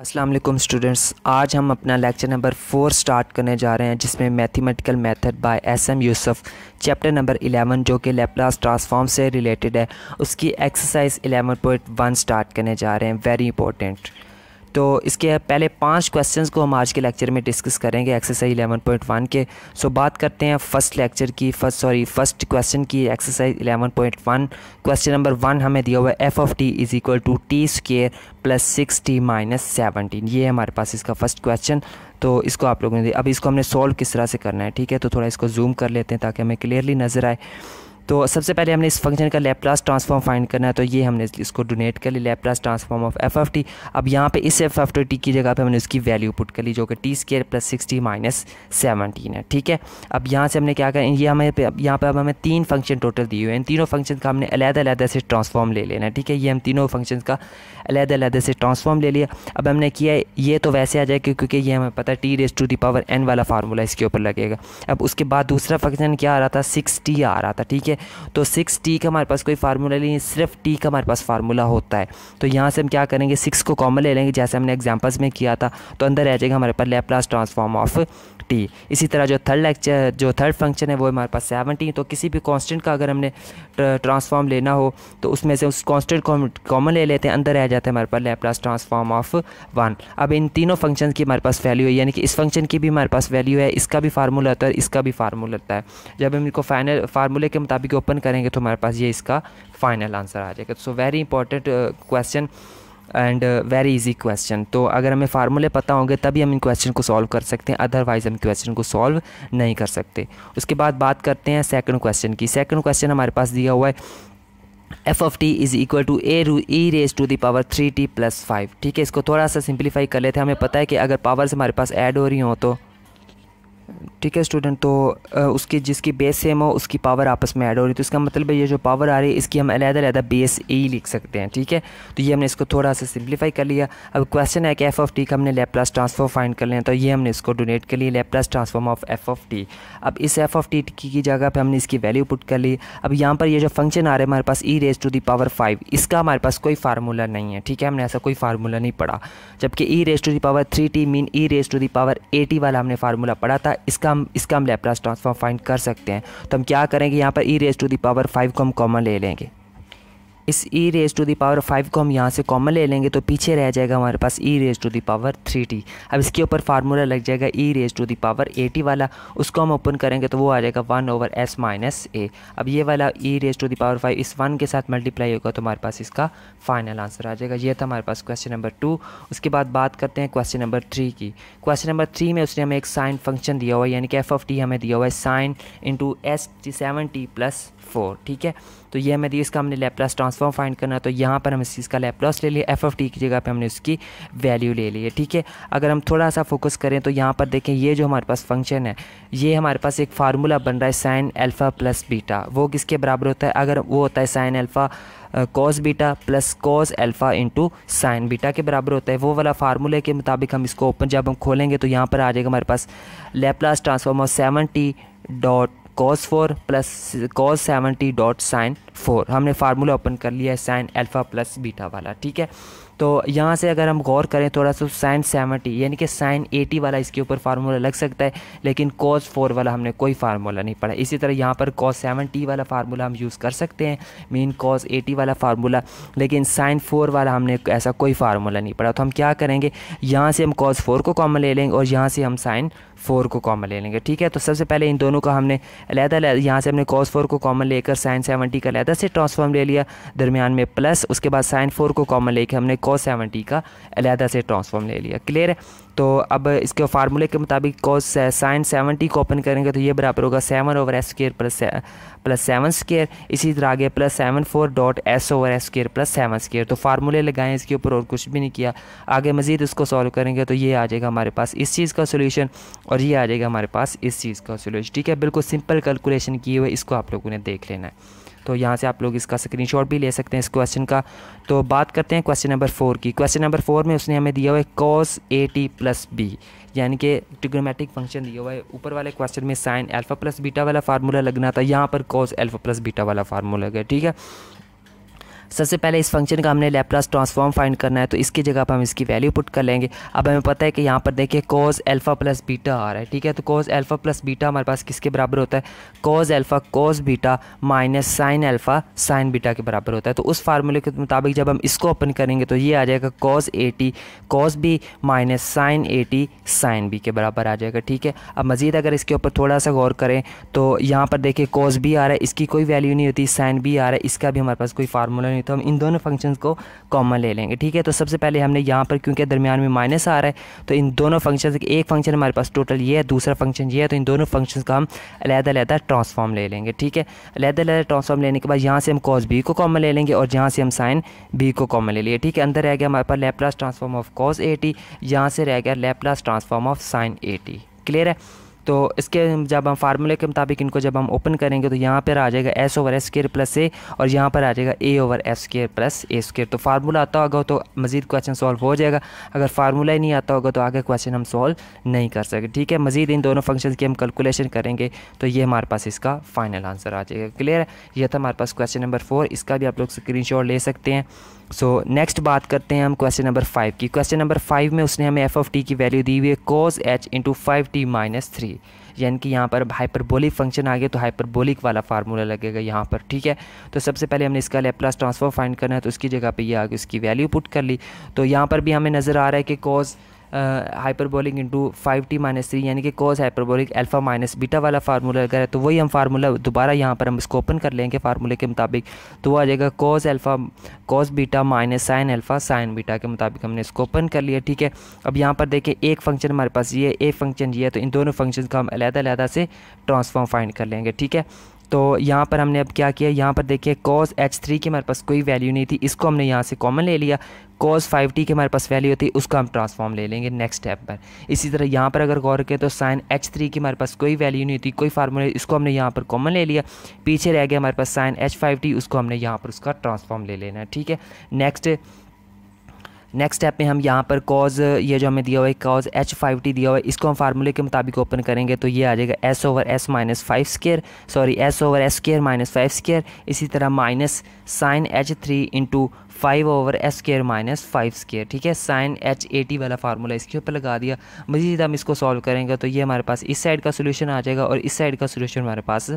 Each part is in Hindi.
असलम स्टूडेंट्स आज हम अपना लेक्चर नंबर फोर स्टार्ट करने जा रहे हैं जिसमें mathematical method by S M Yusuf chapter number eleven जो कि लेप्लास ट्रांसफॉर्म से रिलेटेड है उसकी exercise eleven point one start करने जा रहे हैं वेरी इंपॉर्टेंट तो इसके पहले पांच क्वेश्चंस को हम आज के लेक्चर में डिस्कस करेंगे एक्सरसाइज 11.1 के सो बात करते हैं फर्स्ट लेक्चर की फर्स्ट सॉरी फर्स्ट क्वेश्चन की एक्सरसाइज 11.1 क्वेश्चन नंबर वन हमें दिया हुआ है F of T is equal to T square plus six T minus seventeen ये हमारे पास इसका फर्स्ट क्वेश्चन तो इसको आप लोगों ने अब इसको हमने सॉल्व किस तरह से करना है ठीक है तो थोड़ा इसको जूम कर लेते हैं ताकि हमें क्लियरली नज़र आए तो सबसे पहले हमने इस फंक्शन का लेप्लास ट्रांसफॉर्म फाइंड करना है तो ये हमने इसको डोनेट कर ली Laplace transform of F F T अब यहाँ पे इस एफ एफ टी की जगह पे हमने उसकी वैल्यू पुट कर ली जो कि T square plus sixty minus seventeen है ठीक है अब यहाँ से हमने क्या करें ये हमें यहाँ पर अब हमें तीन फंक्शन टोटल दिए हुए हैं इन तीनों फंक्शन का हमने अलहदा अलहदा से ट्रांसफॉर्म ले लेना है ठीक है ये हम तीनों फंक्शन का अलहदा अलहदा से ट्रांसफॉर्म ले लिया अब हमने किया ये तो वैसे आ जाएगा क्योंकि ये हमें पता है T raise to the power N वाला फार्मूला इसके ऊपर लगेगा अब उसके बाद दूसरा फंक्शन क्या आ रहा था सिक्स टी आ रहा था ठीक है है तो सिक्स टी का हमारे पास कोई फार्मूला नहीं सिर्फ टी का हमारे पास फार्मूला होता है तो यहाँ से हम क्या करेंगे सिक्स को कॉमन ले लेंगे जैसे हमने एग्जाम्पल्स में किया था तो अंदर रह जाएगा हमारे पास लेप्लास ट्रांसफॉर्म ऑफ फिफ्टी इसी तरह जो थर्ड लेक्चर जो थर्ड फंक्शन है वो हमारे पास सेवनटीन तो किसी भी कॉन्स्टेंट का अगर हमने ट्रांसफॉर्म uh, लेना हो तो उसमें से उस कांस्टेंट कॉमन ले लेते हैं अंदर रह जाता है हमारे पास लेप्लास ट्रांसफॉर्म ऑफ वन अब इन तीनों फंक्शन की हमारे पास वैल्यू है यानी कि इस फंक्शन की भी हमारे पास वैल्यू है इसका भी फार्मूला होता है इसका भी फार्मूला होता है जब हम इनको फाइनल फार्मूले के मुताबिक ओपन करेंगे तो हमारे पास ये इसका फाइनल आंसर आ जाएगा so very important question and very easy question तो अगर हमें फार्मूले पता होंगे तभी हम इन क्वेश्चन को सॉल्व कर सकते हैं अदरवाइज़ हम क्वेश्चन को सॉल्व नहीं कर सकते उसके बाद बात करते हैं सेकंड क्वेश्चन की सेकंड क्वेश्चन हमारे पास दिया हुआ है F of T is equal to A रू E raise to the power three T plus five ठीक है इसको थोड़ा सा सिंप्लीफाई कर लेते हैं हमें पता है कि अगर पावर्स हमारे पास ऐड हो रही हों तो ठीक है स्टूडेंट तो उसकी जिसकी बेस सेम हो उसकी पावर आपस में ऐड हो रही है तो इसका मतलब है ये जो पावर आ रही है इसकी हम अलग अलग बेस ए लिख सकते हैं ठीक है तो ये हमने इसको थोड़ा सा सिंप्लीफाई कर लिया अब क्वेश्चन है कि एफ ऑफ टी का हमने लेप्लास ट्रांसफॉर्म फाइंड कर लिया तो ये हमने इसको डोनेट कर लिया Laplace transform of F of T अब इस एफ ऑफ टी की जगह पर हमने इसकी वैल्यू पुट कर ली अब यहाँ पर यह जो फंक्शन आ रहा है हमारे पास E raise to the power five इसका हमारे पास कोई फार्मूला नहीं है ठीक है हमने ऐसा कोई फार्मूला नहीं पढ़ा जबकि E raise to the power three T mean E raise to the power AT वाला हमने फार्मूला पढ़ा था का इसका हम इसका हम लेप्लास ट्रांसफॉर्म फाइंड कर सकते हैं तो हम क्या करेंगे यहाँ पर E raise to the power five को हम कॉमन ले लेंगे इस E raise to the power five को हम यहाँ से कॉमन ले लेंगे तो पीछे रह जाएगा हमारे पास E raise to the power three T अब इसके ऊपर फार्मूला लग जाएगा E raise to the power T वाला उसको हम ओपन करेंगे तो वो आ जाएगा one over S minus A अब ये वाला E raise to the power five इस वन के साथ मल्टीप्लाई होगा तो हमारे पास इसका फाइनल आंसर आ जाएगा ये था हमारे पास क्वेश्चन नंबर टू उसके बाद बात करते हैं क्वेश्चन नंबर थ्री की क्वेश्चन नंबर थ्री में उसने हमें एक साइन फंक्शन दिया हुआ है यानी कि एफ ऑफ टी हमें दिया हुआ है sine into S T seven T plus four ठीक है तो ये हमें दी इसका हमने लेप्लास ट्रांसफॉर्म फाइंड करना तो यहाँ पर हम इस चीज़ का लेप्लास ले लिया एफ एफ टी की जगह पे हमने उसकी वैल्यू ले ली है ठीक है अगर हम थोड़ा सा फोकस करें तो यहाँ पर देखें ये जो हमारे पास फंक्शन है ये हमारे पास एक फार्मूला बन रहा है साइन अल्फ़ा प्लस बीटा वो किसके बराबर होता है अगर वो होता है sine alpha cos beta plus cos alpha into sine beta के बराबर होता है वो वाला फार्मूले के मुताबिक हम इसको ओपन जब हम खोलेंगे तो यहाँ पर आ जाएगा हमारे पास Laplace transform of seven T dot cos four plus cos seventy dot sine four हमने फार्मूला ओपन कर लिया है साइन अल्फ़ा प्लस बीटा वाला ठीक है तो यहाँ से अगर हम गौर करें थोड़ा सा साइन सेवेंटी यानी कि साइन एटी वाला इसके ऊपर फार्मूला लग सकता है लेकिन कॉस फोर वाला हमने कोई फार्मूला नहीं पढ़ा इसी तरह यहाँ पर कॉस सेवन टी वाला फार्मूला हम यूज़ कर सकते हैं मीन कॉस एटी वाला फार्मूला लेकिन साइन फोर वाला हमने ऐसा कोई फार्मूला नहीं पढ़ा तो हम क्या करेंगे यहाँ से हम कॉस फोर को कॉमन ले लेंगे और यहाँ से हम साइन फोर को कॉमन ले लेंगे ठीक है तो सबसे पहले इन दोनों का हमने अलहदा यहाँ से हमने कॉस फोर को कॉमन लेकर साइन सेवनटी का अलहदा से ट्रांसफॉर्म ले लिया दरमियान में प्लस उसके बाद साइन फोर को कॉमन लेकर हमने कॉस सेवन टी का अलहदा से ट्रांसफॉर्म ले लिया क्लियर है तो अब इसके फार्मूले के मुताबिक कॉस साइन सेवन टी को ओपन करेंगे तो ये बराबर होगा seven over S square plus plus seven square इसी तरह आगे plus seven four dot S over S square plus seven square तो फार्मूले लगाएं इसके ऊपर और कुछ भी नहीं किया आगे मज़ीद इसको सॉल्व करेंगे तो ये आ जाएगा हमारे पास इस चीज़ का सोल्यूशन और ये आ जाएगा हमारे पास इस चीज़ का सोल्यूशन ठीक है बिल्कुल सिंपल कैलकुलेशन किए हुए इसको आप लोगों ने देख लेना है तो यहाँ से आप लोग इसका स्क्रीन भी ले सकते हैं इस क्वेश्चन का तो बात करते हैं क्वेश्चन नंबर फोर की क्वेश्चन नंबर फोर में उसने हमें दिया हुआ है cos A T plus B यानी कि ट्रिग्नोमेटिक फंक्शन दिया हुआ है ऊपर वाले क्वेश्चन में साइन अल्फ़ा प्लस बीटा वाला फार्मूला लगना था यहाँ पर कॉस अल्फ़ा प्लस बीटा वाला फार्मूला गया ठीक है सबसे पहले इस फंक्शन का हमने लेप्लास ट्रांसफॉर्म फाइंड करना है तो इसकी जगह पर हम इसकी वैल्यू पुट कर लेंगे अब हमें पता है कि यहाँ पर देखिए कोज एल्फ़ा प्लस बीटा आ रहा है ठीक है तो कोज एल्फ़ा प्लस बीटा हमारे पास किसके बराबर होता है cos alpha cos beta minus sine alpha sine beta के बराबर होता है तो उस फार्मूले के मुताबिक जब हम इसको ओपन करेंगे तो ये आ जाएगा cos A T cos B minus sine A T sine B के बराबर आ जाएगा ठीक है अब मज़ीद अगर इसके ऊपर थोड़ा सा गौर करें तो यहाँ पर देखिए कोज बी आ रहा है इसकी कोई वैल्यू नहीं होती साइन बी आ रहा है इसका भी हमारे पास कोई फार्मूला नहीं तो हम इन दोनों फंक्शंस को कॉमन ले लेंगे ठीक है तो सबसे पहले हमने यहाँ पर क्योंकि दरमियान में माइनस आ रहा है तो इन दोनों फंक्शन एक फंक्शन हमारे पास टोटल ये है दूसरा फंक्शन ये है तो इन दोनों फंक्शन का हम अलहदा अलहदा ट्रांसफॉर्म ले लेंगे ठीक है अलहदा अलहदा ट्रांसफॉर्म लेने के बाद यहाँ से हम कॉस बी को कॉमन ले लेंगे और यहाँ से हम साइन बी को कॉमन ले लिए ठीक है अंदर रह गया हमारे पास Laplace transform of cos A T यहाँ से रह गया Laplace transform of sine A T clear है तो इसके जब हम फार्मूले के मुताबिक इनको जब हम ओपन करेंगे तो यहाँ पर आ जाएगा S over S square plus A और यहाँ पर आ जाएगा A over S square plus A square तो फार्मूला आता होगा तो मज़ीद क्वेश्चन सॉल्व हो जाएगा अगर फार्मूला ही नहीं आता होगा तो आगे क्वेश्चन हम सॉल्व नहीं कर सकते ठीक है मज़ीद इन दोनों फंक्शन की हम कैलकुलेशन करेंगे तो ये हमारे पास इसका फाइनल आंसर आ जाएगा क्लियर है यह था हमारे पास क्वेश्चन नंबर फोर इसका भी आप लोग स्क्रीन ले सकते हैं सो नेक्स्ट बात करते हैं हम क्वेश्चन नंबर फाइव की क्वेश्चन नंबर फाइव में उसने हमें एफ ऑफ टी की वैल्यू दी हुई है cos H into five T minus three यानी कि यहाँ पर हाइपरबोलिक फंक्शन आ गया तो हाइपरबोलिक वाला फार्मूला लगेगा यहाँ पर ठीक है तो सबसे पहले हमने इसका लेप्लास ट्रांसफॉर्म फाइंड करना है तो उसकी जगह पर ये आ गई उसकी वैल्यू पुट कर ली तो यहाँ पर भी हमें नज़र आ रहा है कि cos hyperbolic into five T minus three यानी कि cos hyperbolic alpha minus beta वाला फार्मूला अगर है तो वही हम फार्मूला दोबारा यहाँ पर हम इसको ओपन कर लेंगे फार्मूले के मुताबिक तो वो आ जाएगा cos alpha cos beta minus sine alpha sine beta के मुताबिक हमने इसको ओपन कर लिया ठीक है अब यहाँ पर देखें एक फंक्शन हमारे पास ये एक फंक्शन ये है तो इन दोनों फंक्शन का हम अलहदा अलहदा से ट्रांसफॉर्म फाइंड कर लेंगे ठीक है तो यहाँ पर हमने अब क्या किया यहाँ पर देखिए कॉस एच थ्री की हमारे पास कोई वैल्यू नहीं थी इसको हमने यहाँ से कॉमन ले लिया कॉस फाइव टी के हमारे पास वैल्यू होती है उसका हम ट्रांसफॉर्म ले लेंगे नेक्स्ट स्टेप पर इसी तरह यहाँ पर अगर गौर करें तो साइन एच थ्री की हमारे पास कोई वैल्यू नहीं होती कोई फार्मूला इसको हमने यहाँ पर कॉमन ले लिया पीछे रह गया हमारे पास साइन एच फाइव टी उसको हमने यहाँ पर उसका ट्रांसफॉर्म ले लेना है ठीक है नेक्स्ट नेक्स्ट स्टेप में हम यहाँ पर कॉज ये जो हमें दिया हुआ है कॉज एच फाइव टी दिया हुआ है इसको हम फार्मूले के मुताबिक ओपन करेंगे तो ये आ जाएगा S over S minus five square sorry S over S square minus five square इसी तरह minus sine H three into five over S square minus five square ठीक है साइन एच ए टी वाला फार्मूला इसके ऊपर लगा दिया मजीद हम इसको सॉल्व करेंगे तो ये हमारे पास इस साइड का सोल्यूशन आ जाएगा और इस साइड का सोल्यूशन हमारे पास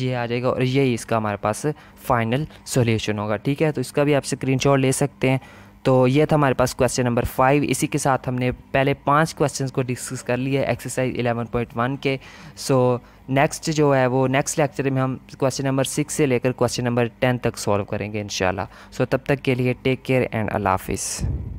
ये आ जाएगा और यही इसका हमारे पास फाइनल सोल्यूशन होगा ठीक है तो इसका भी आप स्क्रीन ले सकते हैं तो ये था हमारे पास क्वेश्चन नंबर फाइव इसी के साथ हमने पहले पांच क्वेश्चंस को डिस्कस कर लिए एक्सरसाइज 11.1 के सो so, नेक्स्ट जो है वो नेक्स्ट लेक्चर में हम क्वेश्चन नंबर सिक्स से लेकर क्वेश्चन नंबर टेन तक सॉल्व करेंगे इन सो so, तब तक के लिए टेक केयर एंड अल्लाह हाफिज़